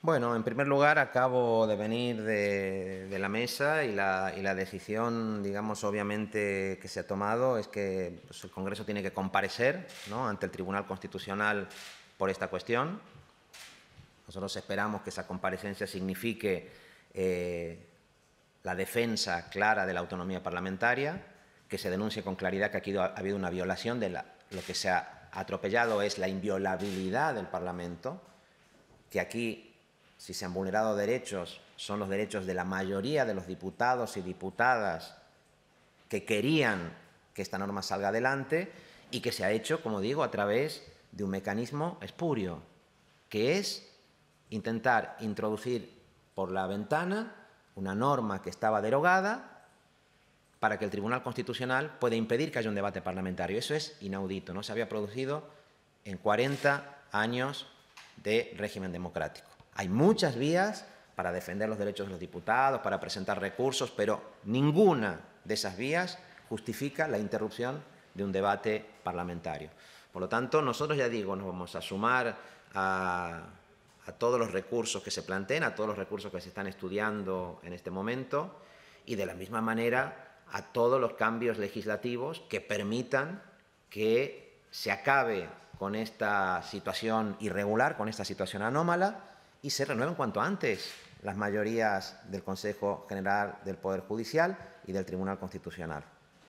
Bueno, en primer lugar, acabo de venir de, la mesa y la, decisión, digamos, obviamente que se ha tomado es que pues, el Congreso tiene que comparecer ante el Tribunal Constitucional por esta cuestión. Nosotros esperamos que esa comparecencia signifique eh, la defensa clara de la autonomía parlamentaria, que se denuncie con claridad que aquí ha habido una violación de la, lo que se ha atropellado es la inviolabilidad del Parlamento, que aquí si se han vulnerado derechos, son los derechos de la mayoría de los diputados y diputadas que querían que esta norma salga adelante y que se ha hecho, como digo, a través de un mecanismo espurio, que es intentar introducir por la ventana una norma que estaba derogada para que el Tribunal Constitucional pueda impedir que haya un debate parlamentario. Eso es inaudito, no se había producido en 40 años de régimen democrático. Hay muchas vías para defender los derechos de los diputados, para presentar recursos, pero ninguna de esas vías justifica la interrupción de un debate parlamentario. Por lo tanto, nosotros ya digo, nos vamos a sumar a, todos los recursos que se planteen, a todos los recursos que se están estudiando en este momento y de la misma manera a todos los cambios legislativos que permitan que se acabe con esta situación irregular, con esta situación anómala y se renueven cuanto antes las mayorías del Consejo General del Poder Judicial y del Tribunal Constitucional.